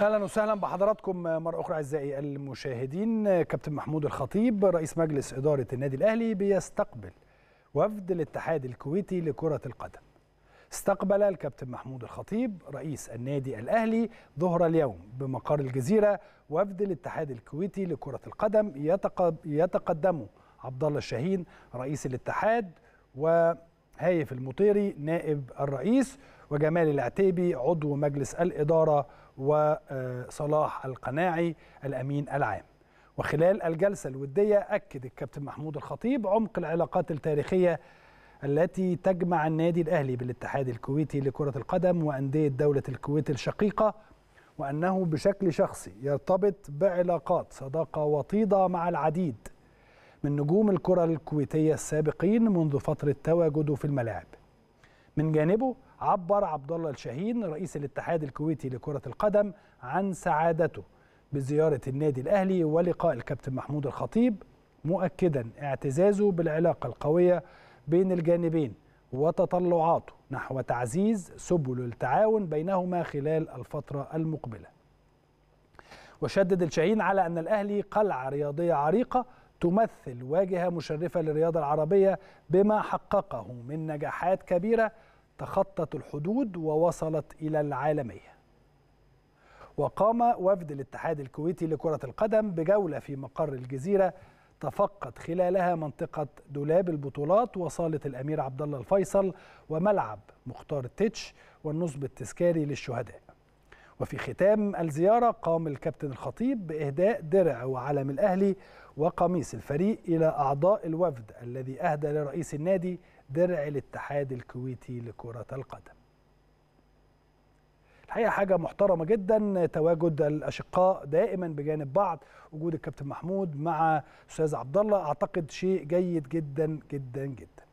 اهلا وسهلا بحضراتكم مره اخرى اعزائي المشاهدين كابتن محمود الخطيب رئيس مجلس اداره النادي الاهلي بيستقبل وفد الاتحاد الكويتي لكره القدم استقبل الكابتن محمود الخطيب رئيس النادي الاهلي ظهر اليوم بمقر الجزيره وفد الاتحاد الكويتي لكره القدم يتقدمه عبد الله الشاهين رئيس الاتحاد و هايف المطيري نائب الرئيس وجمال العتيبي عضو مجلس الإدارة وصلاح القناعي الأمين العام وخلال الجلسة الودية أكد الكابتن محمود الخطيب عمق العلاقات التاريخية التي تجمع النادي الأهلي بالاتحاد الكويتي لكرة القدم وأندية دولة الكويت الشقيقة وأنه بشكل شخصي يرتبط بعلاقات صداقة وطيدة مع العديد من نجوم الكرة الكويتية السابقين منذ فترة تواجده في الملاعب من جانبه عبر عبد الله الشاهين رئيس الاتحاد الكويتي لكرة القدم عن سعادته بزيارة النادي الأهلي ولقاء الكابتن محمود الخطيب مؤكدا اعتزازه بالعلاقة القوية بين الجانبين وتطلعاته نحو تعزيز سبل التعاون بينهما خلال الفترة المقبلة وشدد الشاهين على أن الأهلي قلعة رياضية عريقة تمثل واجهة مشرفة للرياضة العربية بما حققه من نجاحات كبيرة تخطت الحدود ووصلت إلى العالمية وقام وفد الاتحاد الكويتي لكرة القدم بجولة في مقر الجزيرة تفقد خلالها منطقة دولاب البطولات وصالة الأمير عبدالله الفيصل وملعب مختار التتش والنصب التذكاري للشهداء وفي ختام الزيارة قام الكابتن الخطيب بإهداء درع وعلم الأهلي وقميص الفريق إلى أعضاء الوفد الذي أهدى لرئيس النادي درع الاتحاد الكويتي لكرة القدم الحقيقه حاجه محترمه جدا تواجد الاشقاء دائما بجانب بعض وجود الكابتن محمود مع استاذ عبد الله اعتقد شيء جيد جدا جدا جدا